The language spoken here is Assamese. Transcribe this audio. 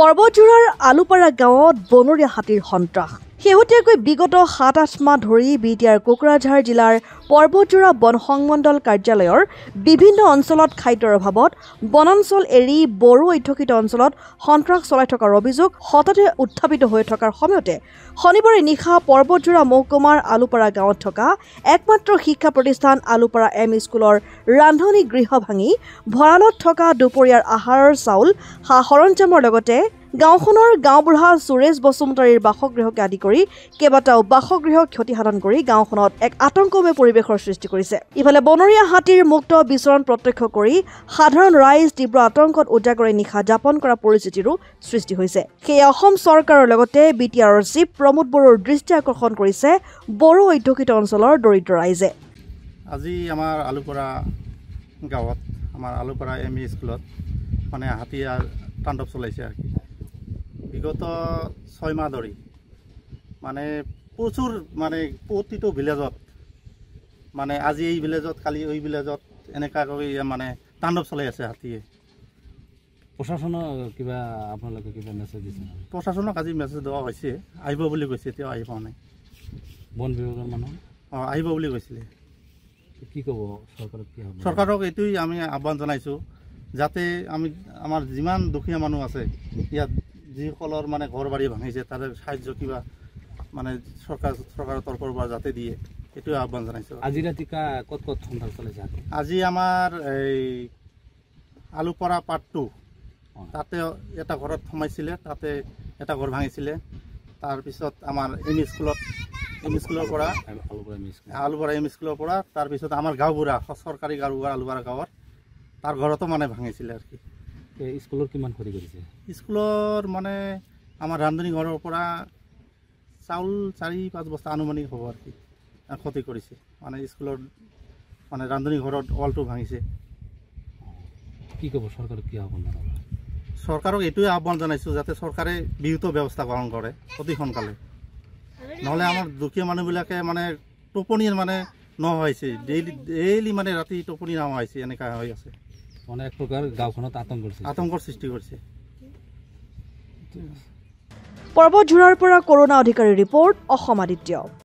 পৰ্বতজোৰাৰ আলুপাৰা গাঁৱত বনৰীয়া হাতীৰ সন্ত্ৰাস শেহতীয়াকৈ বিগত সাত আঠ মাহ ধৰি বি টি আৰ কোকৰাঝাৰ জিলাৰ পৰ্বতজোৰা বন সংমণ্ডল কাৰ্যালয়ৰ বিভিন্ন অঞ্চলত খাদ্যৰ অভাৱত বনাঞ্চল এৰি বড়ো অধ্যক্ষিত অঞ্চলত সন্ত্ৰাস চলাই থকাৰ অভিযোগ সততে উত্থাপিত হৈ থকাৰ সময়তে শনিবাৰে নিশা পৰ্বতজোৰা মহকুমাৰ আলুপাৰা গাঁৱত থকা একমাত্ৰ শিক্ষা প্ৰতিষ্ঠান আলুপাৰা এম স্কুলৰ ৰান্ধনি গৃহ ভাঙি ভঁৰালত থকা দুপৰীয়াৰ আহাৰৰ চাউল সা সৰঞ্জামৰ লগতে গাঁওখনৰ গাঁওবুঢ়া সুৰেশ বসুমতাৰীৰ বাসগৃহকে আদি কৰি কেইবাটাও বাসগৃহ ক্ষতিসাধন কৰি গাঁওখনত এক আতংকময় পৰিৱেশৰ সৃষ্টি কৰিছে ইফালে বনৰীয়া হাতীৰ মুক্ত বিচৰণ প্ৰত্যক্ষ কৰি সাধাৰণ ৰাইজ তীব্ৰ আতংকত উজাগৰে নিশা যাপন কৰা পৰিস্থিতিৰো সৃষ্টি হৈছে সেয়ে অসম চৰকাৰৰ লগতে বি টি আৰৰ চিফ প্ৰমোদ বড়োৰ দৃষ্টি আকৰ্ষণ কৰিছে বড়ো অধ্যুষিত অঞ্চলৰ দৰিদ্ৰ ৰাইজে আজি আমাৰ আলুপৰা গাঁৱত আমাৰ আলুপৰা এম ই স্কুলত মানে হাতী তাণ্ডৱ চলাইছে আৰু কি বিগত ছয় মাহ ধৰি মানে প্ৰচুৰ মানে প্ৰতিটো ভিলেজত মানে আজি এই ভিলেজত কালি এই ভিলেজত এনেকুৱা কৰি মানে তাণ্ডৱ চলাই আছে হাতীয়ে প্ৰশাসনৰ কিবা আপোনালোকে কিবা মেছেজ দিছে প্ৰশাসনক আজি মেছেজ দিয়া হৈছে আহিব বুলি কৈছে এতিয়াও আহি পোৱা নাই বন বিভাগৰ মানুহ অঁ আহিব বুলি কৈছিলে কি ক'ব চৰকাৰক কি চৰকাৰক এইটোৱেই আমি আহ্বান জনাইছোঁ যাতে আমি আমাৰ যিমান দুখীয়া মানুহ আছে ইয়াত যিসকলৰ মানে ঘৰ বাৰী ভাঙিছে তাৰে সাহায্য কিবা মানে চৰকাৰ চৰকাৰৰ তৰফৰ পৰা যাতে দিয়ে সেইটোৱে আহ্বান জনাইছোঁ আজি ৰাতিকা ক'ত ক'ত সন্ধান চলাইছে আজি আমাৰ এই আলুপৰা পাৰ্টটো তাতে এটা ঘৰত সোমাইছিলে তাতে এটা ঘৰ ভাঙিছিলে তাৰপিছত আমাৰ এম স্কুলত এম স্কুলৰ পৰা আলুপৰা এম স্কুলৰ পৰা তাৰপিছত আমাৰ গাঁওবুঢ়া চৰকাৰী গাঁওবুঢ়া আলুপাৰা গাঁৱৰ তাৰ ঘৰতো মানে ভাঙিছিলে আৰু কি স্কুলৰ কিমান খৰি কৰিছে স্কুলৰ মানে আমাৰ ৰান্ধনি ঘৰৰ পৰা চাউল চাৰি পাঁচ বস্তা আনুমানিক হ'ব আৰু কি ক্ষতি কৰিছে মানে স্কুলৰ মানে ৰান্ধনি ঘৰত ৱালটো ভাঙিছে কি ক'ব চৰকাৰে কি আহ্বান জনাব চৰকাৰক এইটোৱে আহ্বান জনাইছোঁ যাতে চৰকাৰে বিহুত ব্যৱস্থা গ্ৰহণ কৰে অতি সোনকালে নহ'লে আমাৰ দুখীয়া মানুহবিলাকে মানে টোপনিৰ মানে নোহোৱা হৈছে ডেইলি ডেইলি মানে ৰাতি টোপনি নোহোৱা হৈছে এনেকুৱা হৈ আছে মানে এক প্রকার গাঁওখানত আতঙ্ক আতঙ্ক সৃষ্টি করছে পর্বত জোড়ার পর করোনা অধিকারীর রিপোর্ট আদিত্য